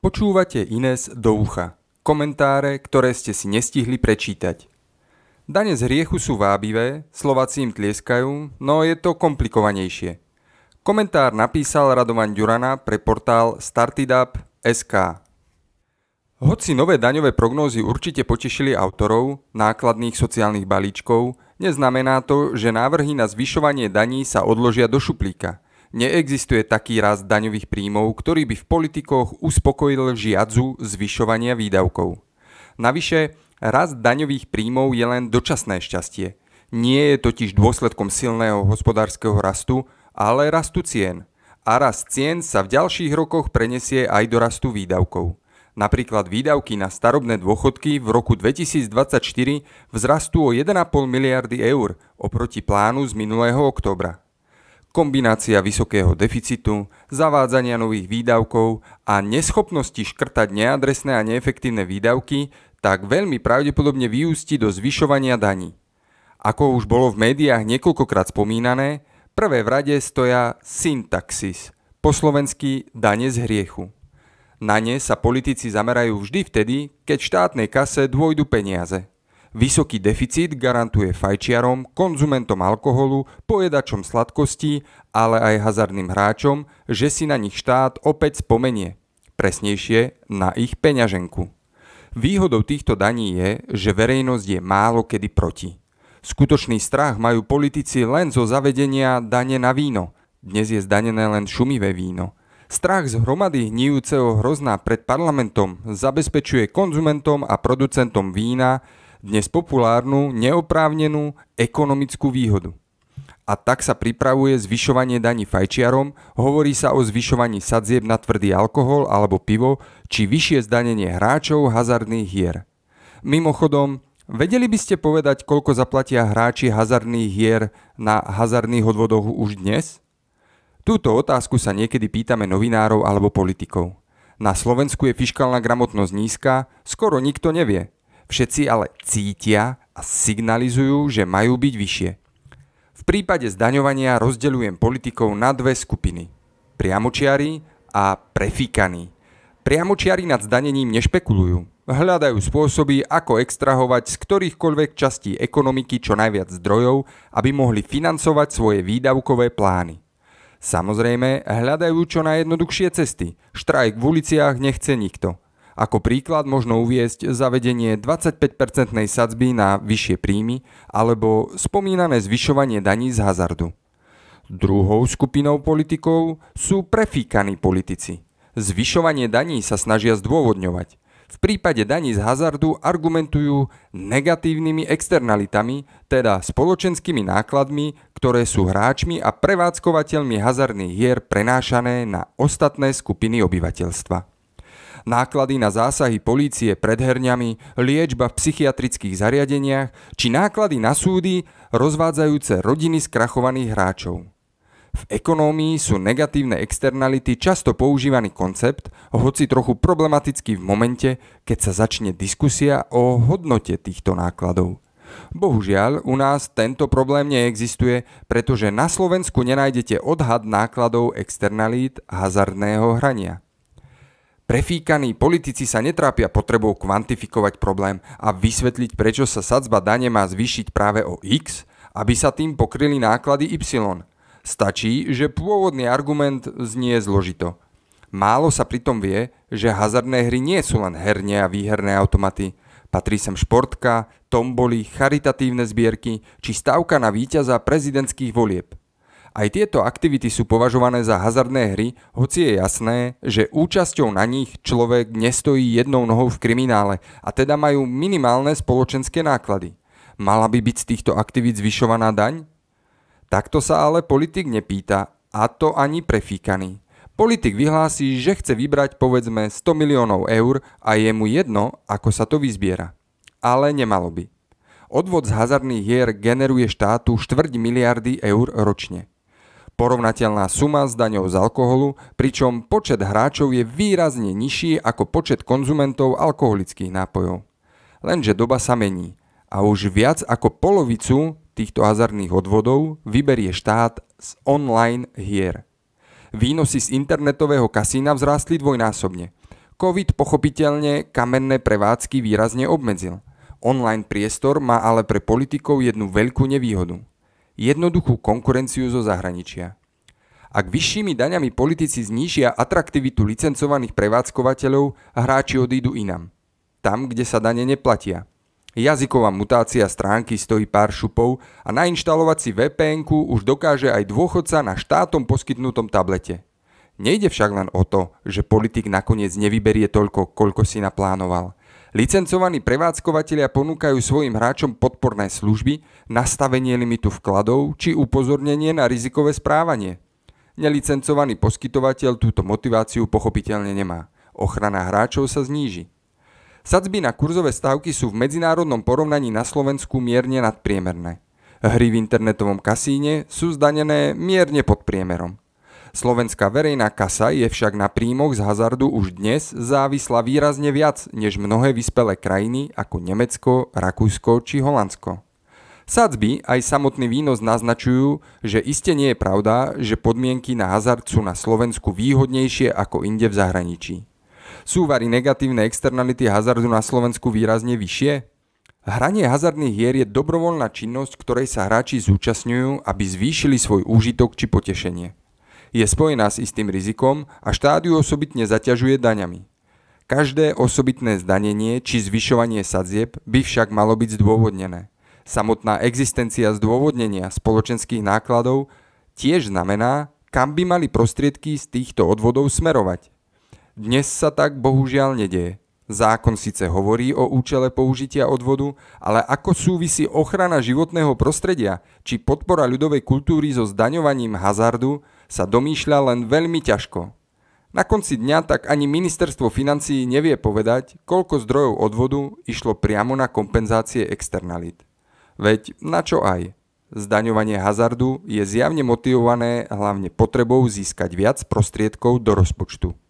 Počúvate Ines do ucha. Komentáre, ktoré ste si nestihli prečítať. Dane z hriechu sú vábivé, Slováci im tlieskajú, no je to komplikovanejšie. Komentár napísal Radovan Ďurana pre portál StartedUp.sk. Hoci nové daňové prognózy určite potešili autorov nákladných sociálnych balíčkov, neznamená to, že návrhy na zvyšovanie daní sa odložia do šuplíka – Neexistuje taký rast daňových príjmov, ktorý by v politikoch uspokojil žiadzu zvyšovania výdavkov. Navyše, rast daňových príjmov je len dočasné šťastie. Nie je totiž dôsledkom silného hospodárskeho rastu, ale rastu cien. A rast cien sa v ďalších rokoch prenesie aj do rastu výdavkov. Napríklad výdavky na starobné dôchodky v roku 2024 vzrastú o 1,5 miliardy eur oproti plánu z minulého októbra. Kombinácia vysokého deficitu, zavádzania nových výdavkov a neschopnosti škrtať neadresné a neefektívne výdavky tak veľmi pravdepodobne vyústi do zvyšovania daní. Ako už bolo v médiách niekoľkokrát spomínané, prvé v rade stoja syntaxis, po slovensky dane z hriechu. Na ne sa politici zamerajú vždy vtedy, keď štátnej kase dôjdu peniaze. Vysoký deficit garantuje fajčiarom, konzumentom alkoholu, pojedačom sladkostí, ale aj hazardným hráčom, že si na nich štát opäť spomenie. Presnejšie, na ich peňaženku. Výhodou týchto daní je, že verejnosť je málo kedy proti. Skutočný strach majú politici len zo zavedenia dane na víno. Dnes je zdanené len šumivé víno. Strach z hromady hníjúceho hrozná pred parlamentom zabezpečuje konzumentom a producentom vína, dnes populárnu, neoprávnenú ekonomickú výhodu. A tak sa pripravuje zvyšovanie daní fajčiarom, hovorí sa o zvyšovaní sadzieb na tvrdý alkohol alebo pivo, či vyššie zdanenie hráčov hazardných hier. Mimochodom, vedeli by ste povedať, koľko zaplatia hráči hazardných hier na hazardných odvodoch už dnes? Túto otázku sa niekedy pýtame novinárov alebo politikov. Na Slovensku je fiskálna gramotnosť nízka, skoro nikto nevie, Všetci ale cítia a signalizujú, že majú byť vyššie. V prípade zdaňovania rozdeľujem politikov na dve skupiny. Priamočiari a prefíkaní. Priamočiari nad zdanením nešpekulujú. Hľadajú spôsoby, ako extrahovať z ktorýchkoľvek častí ekonomiky čo najviac zdrojov, aby mohli financovať svoje výdavkové plány. Samozrejme, hľadajú čo najjednoduchšie cesty. Štrajk v uliciach nechce nikto. Ako príklad možno uviesť zavedenie 25-percentnej sadzby na vyššie príjmy alebo spomínané zvyšovanie daní z hazardu. Druhou skupinou politikov sú prefíkaní politici. Zvyšovanie daní sa snažia zdôvodňovať. V prípade daní z hazardu argumentujú negatívnymi externalitami, teda spoločenskými nákladmi, ktoré sú hráčmi a prevádzkovateľmi hazardných hier prenášané na ostatné skupiny obyvateľstva náklady na zásahy polície pred herňami, liečba v psychiatrických zariadeniach či náklady na súdy rozvádzajúce rodiny skrachovaných hráčov. V ekonómii sú negatívne externality často používaný koncept, hoci trochu problematický v momente, keď sa začne diskusia o hodnote týchto nákladov. Bohužiaľ, u nás tento problém neexistuje, pretože na Slovensku nenájdete odhad nákladov externalít hazardného hrania. Prefíkaní politici sa netrápia potrebou kvantifikovať problém a vysvetliť, prečo sa sadzba dane má zvýšiť práve o x, aby sa tým pokryli náklady y. Stačí, že pôvodný argument znie zložito. Málo sa pritom vie, že hazardné hry nie sú len herne a výherné automaty. Patrí sem športka, tomboly, charitatívne zbierky či stavka na víťaza prezidentských volieb. Aj tieto aktivity sú považované za hazardné hry, hoci je jasné, že účasťou na nich človek nestojí jednou nohou v kriminále a teda majú minimálne spoločenské náklady. Mala by byť z týchto aktivít zvyšovaná daň? Takto sa ale politik nepýta, a to ani prefíkaný. Politik vyhlási, že chce vybrať povedzme 100 miliónov eur a je mu jedno, ako sa to vyzbiera. Ale nemalo by. Odvod z hazardných hier generuje štátu štvrť miliardy eur ročne porovnateľná suma s daňou z alkoholu, pričom počet hráčov je výrazne nižší ako počet konzumentov alkoholických nápojov. Lenže doba sa mení a už viac ako polovicu týchto hazardných odvodov vyberie štát z online hier. Výnosy z internetového kasína vzrástli dvojnásobne. COVID pochopiteľne kamenné prevádzky výrazne obmedzil. Online priestor má ale pre politikov jednu veľkú nevýhodu jednoduchú konkurenciu zo zahraničia. Ak vyššími daňami politici znížia atraktivitu licencovaných prevádzkovateľov, hráči odídu inam. Tam, kde sa dane neplatia. Jazyková mutácia stránky stojí pár šupov a nainštalovať si vpn už dokáže aj dôchodca na štátom poskytnutom tablete. Nejde však len o to, že politik nakoniec nevyberie toľko, koľko si naplánoval – Licencovaní prevádzkovateľia ponúkajú svojim hráčom podporné služby, nastavenie limitu vkladov či upozornenie na rizikové správanie. Nelicencovaný poskytovateľ túto motiváciu pochopiteľne nemá. Ochrana hráčov sa zníži. Sadzby na kurzové stávky sú v medzinárodnom porovnaní na Slovensku mierne nadpriemerné. Hry v internetovom kasíne sú zdanené mierne pod priemerom. Slovenská verejná kasa je však na príjmoch z hazardu už dnes závislá výrazne viac než mnohé vyspelé krajiny ako Nemecko, Rakúsko či Holandsko. Sadzby aj samotný výnos naznačujú, že iste nie je pravda, že podmienky na hazard sú na Slovensku výhodnejšie ako inde v zahraničí. Sú vary negatívne externality hazardu na Slovensku výrazne vyššie? Hranie hazardných hier je dobrovoľná činnosť, ktorej sa hráči zúčastňujú, aby zvýšili svoj úžitok či potešenie je spojená s istým rizikom a štát ju osobitne zaťažuje daňami. Každé osobitné zdanenie či zvyšovanie sadzieb by však malo byť zdôvodnené. Samotná existencia zdôvodnenia spoločenských nákladov tiež znamená, kam by mali prostriedky z týchto odvodov smerovať. Dnes sa tak bohužiaľ nedieje. Zákon síce hovorí o účele použitia odvodu, ale ako súvisí ochrana životného prostredia či podpora ľudovej kultúry so zdaňovaním hazardu, sa domýšľa len veľmi ťažko. Na konci dňa tak ani ministerstvo financií nevie povedať, koľko zdrojov odvodu išlo priamo na kompenzácie externalit. Veď na čo aj? Zdaňovanie hazardu je zjavne motivované hlavne potrebou získať viac prostriedkov do rozpočtu.